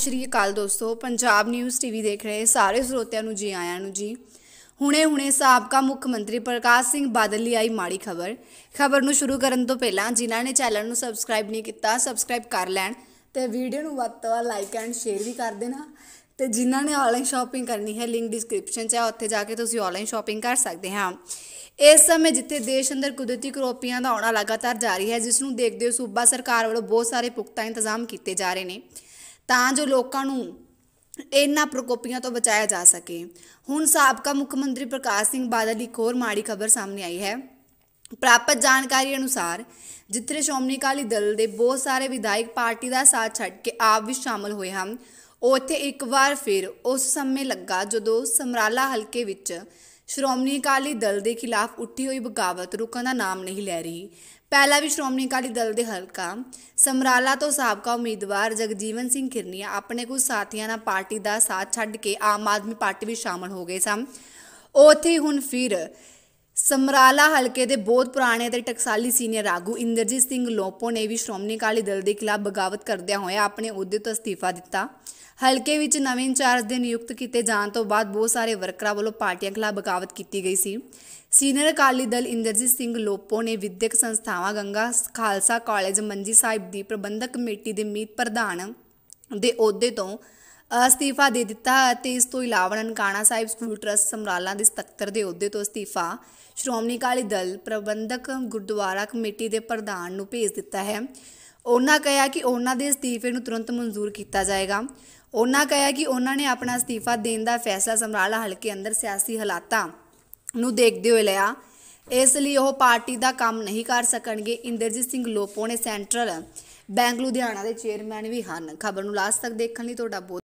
ਸ੍ਰੀ ਅਕਾਲ ਦੋਸਤੋ Punjab news TV ਦੇਖ ਰਹੇ ਸਾਰੇ ਸਰੋਤਿਆਂ ਨੂੰ ਜੀ ਆਇਆਂ ਨੂੰ ਜੀ ਹੁਣੇ-ਹੁਣੇ ਸਾਬਕਾ ਮੁੱਖ ਮੰਤਰੀ ਪ੍ਰਕਾਸ਼ ਸਿੰਘ ਬਾਦਲ ਲਈ ਆਈ ਮਾੜੀ ਖਬਰ ਖਬਰ ਨੂੰ ਸ਼ੁਰੂ ਕਰਨ ਤੋਂ ਪਹਿਲਾਂ ਜਿਨ੍ਹਾਂ ਨੇ ਚੈਨਲ ਨੂੰ ਸਬਸਕ੍ਰਾਈਬ ਨਹੀਂ ਕੀਤਾ ਸਬਸਕ੍ਰਾਈਬ ਕਰ ਲੈਣ ਤੇ ਵੀਡੀਓ ਨੂੰ ਵੱਧ ਤੋਂ ਵੱਧ ਲਾਈਕ ਐਂਡ ਸ਼ੇਅਰ ਵੀ ਕਰ ਦੇਣਾ ਤੇ ਜਿਨ੍ਹਾਂ ਨੇ ਆਨਲਾਈਨ ਸ਼ਾਪਿੰਗ ਕਰਨੀ ਹੈ ਲਿੰਕ ਡਿਸਕ੍ਰਿਪਸ਼ਨ 'ਚ ਹੈ ਉੱਥੇ ਜਾ ਕੇ ਤੁਸੀਂ ਆਨਲਾਈਨ ਸ਼ਾਪਿੰਗ ਕਰ ਸਕਦੇ ਹਾਂ ਇਸ ਸਮੇਂ ਜਿੱਥੇ ਦੇਸ਼ ਅੰਦਰ ਕੁਦਰਤੀ ਕਰੋਪੀਆਂ ਦਾ ਆਉਣਾ ਲਗਾਤਾਰ ਜਾਰੀ ਹੈ ਜਿਸ ਨੂੰ ਦੇਖਦੇ ਹੋਏ ਸੂਬਾ ਸਰਕਾਰ ਵੱਲੋਂ ਬਹੁਤ ਸਾਰੇ ਪੁਖਤਾ ਇੰਤਜ਼ਾਮ ਕੀਤੇ ਜਾ ਰਹੇ ਨੇ ਤਾਂ ਜੋ ਲੋਕਾਂ ਨੂੰ ਇਹਨਾਂ ਪ੍ਰਕੋਪੀਆਂ ਤੋਂ ਬਚਾਇਆ ਜਾ ਸਕੇ ਹੁਣ ਸਾਬਕਾ ਮੁੱਖ ਮੰਤਰੀ ਪ੍ਰਕਾਸ਼ ਸਿੰਘ ਬਾਦਲ ਦੀ ਕੋਰ ਮਾੜੀ ਖਬਰ ਸਾਹਮਣੇ ਆਈ ਹੈ ਪ੍ਰਾਪਤ ਜਾਣਕਾਰੀ ਅਨੁਸਾਰ ਜਿੱਥੇ ਸ਼ੋਮਨੀ ਕਾਲੀ ਦਲ ਦੇ ਬਹੁਤ ਸਾਰੇ ਵਿਧਾਇਕ ਪਾਰਟੀ ਦਾ ਸਾਥ ਛੱਡ ਕੇ ਆਪ ਵੀ ਸ਼ਾਮਲ ਹੋਏ ਹਨ ਉੱਥੇ ਇੱਕ ਵਾਰ ਫਿਰ ਉਸ ਸਮੇਂ ਲੱਗਾ ਜਦੋਂ ਸਮਰਾਲਾ ਹਲਕੇ ਵਿੱਚ ਸ਼੍ਰੋਮਣੀ ਅਕਾਲੀ ਦਲ ਦੇ ਖਿਲਾਫ ਉੱਠੀ ਹੋਈ ਬਗਾਵਤ ਰੁਕਣ ਦਾ ਨਾਮ ਨਹੀਂ ਲੈ ਰਹੀ ਪਹਿਲਾ ਵੀ ਸ਼੍ਰੋਮਣੀ ਅਕਾਲੀ ਦਲ ਦੇ ਹਲਕਾ ਸਮਰਾਲਾ ਤੋਂ ਸਾਬਕਾ ਉਮੀਦਵਾਰ ਜਗਜੀਵਨ ਸਿੰਘ ਖਿਰਨੀਆ ਆਪਣੇ ਕੁਝ ਸਾਥੀਆਂ ਨਾਲ ਪਾਰਟੀ ਦਾ ਸਾਥ ਛੱਡ ਕੇ ਆਮ ਆਦਮੀ ਪਾਰਟੀ ਵਿੱਚ ਸ਼ਾਮਲ ਹੋ ਗਏ ਸਨ ਉੱਥੇ ਹੁਣ ਫਿਰ ਸਮਰਾਲਾ ਹਲਕੇ ਦੇ ਬਹੁਤ ਪੁਰਾਣੇ ਤੇ ਟਕਸਾਲੀ ਸੀਨੀਅਰ ਆਗੂ ਇੰਦਰਜੀਤ ਸਿੰਘ ਲੋਪੋ ਨੇ ਵੀ ਸ਼੍ਰੋਮਣੀ ਕਾਲੀ ਦਲ ਦੇ ਖਿਲਾਫ ਬਗਾਵਤ ਕਰਦਿਆਂ ਹੋਇਆ ਆਪਣੇ ਅਹੁਦੇ ਤੋਂ ਅਸਤੀਫਾ ਦਿੱਤਾ ਹਲਕੇ ਵਿੱਚ ਨਵੇਂ ਇੰਚਾਰਜ ਦੇ ਨਿਯੁਕਤ ਕੀਤੇ ਜਾਣ ਤੋਂ ਬਾਅਦ ਬਹੁਤ ਸਾਰੇ ਵਰਕਰਾਂ ਵੱਲੋਂ ਪਾਰਟੀਆਂ ਖਿਲਾਫ ਬਗਾਵਤ ਕੀਤੀ ਗਈ ਸੀ ਸੀਨੀਅਰ ਕਾਲੀ ਦਲ ਇੰਦਰਜੀਤ ਸਿੰਘ ਲੋਪੋ ਨੇ ਵਿਦਿਅਕ ਸੰਸਥਾਵਾਂ ਗੰਗਾ ਖਾਲਸਾ ਕਾਲਜ ਮੰਜੀ ਸਾਹਿਬ ਦੀ ਪ੍ਰਬੰਧਕ ਕਮੇਟੀ ਦੇ ਮੀਤ ਪ੍ਰਧਾਨ ਦੇ ਅਹੁਦੇ ਤੋਂ ਅਸਤੀਫਾ ਦੇ ਦਿੱਤਾ ਅਤੇ ਇਸ ਤੋਂ ਇਲਾਵਾ ਨਨਕਾਣਾ ਸਾਹਿਬ ਸਕੂਲ ਟਰਸਟ ਸਮਰਾਲਾ ਦੇ ਸਕੱਤਰ ਦੇ ਅਹੁਦੇ ਤੋਂ ਅਸਤੀਫਾ ਸ਼੍ਰੋਮਣੀ ਕਾਲੀ ਦਲ ਪ੍ਰਬੰਧਕ ਗੁਰਦੁਆਰਾ ਕਮੇਟੀ ਦੇ ਪ੍ਰਧਾਨ ਨੂੰ ਭੇਜ ਦਿੱਤਾ ਹੈ ਉਹਨਾਂ ਕਹਿਆ ਕਿ ਉਹਨਾਂ ਦੇ ਅਸਤੀਫੇ ਨੂੰ ਤੁਰੰਤ ਮਨਜ਼ੂਰ ਕੀਤਾ ਜਾਏਗਾ ਉਹਨਾਂ ਕਹਿਆ ਕਿ ਉਹਨਾਂ ਨੇ ਆਪਣਾ ਅਸਤੀਫਾ ਦੇਣ ਦਾ ਫੈਸਲਾ ਸਮਰਾਲਾ ਹਲਕੇ ਅੰਦਰ ਸਿਆਸੀ ਹਾਲਾਤਾਂ ਨੂੰ ਦੇਖਦੇ ਹੋਏ ਲਿਆ ਇਸ ਲਈ ਉਹ ਪਾਰਟੀ ਦਾ ਕੰਮ ਨਹੀਂ ਕਰ ਸਕਣਗੇ ਇੰਦਰਜੀਤ ਸਿੰਘ ਲੋਪੋ ਨੇ ਸੈਂਟਰਲ ਬੈਂਗਲੂ ਲੁਧਿਆਣਾ ਦੇ ਚੇਅਰਮੈਨ ਵੀ ਹਨ ਖਬਰ ਨੂੰ ਲਾਸਟ ਤੱਕ ਦੇਖਣ ਲਈ ਤੁਹਾਡਾ ਬਹੁਤ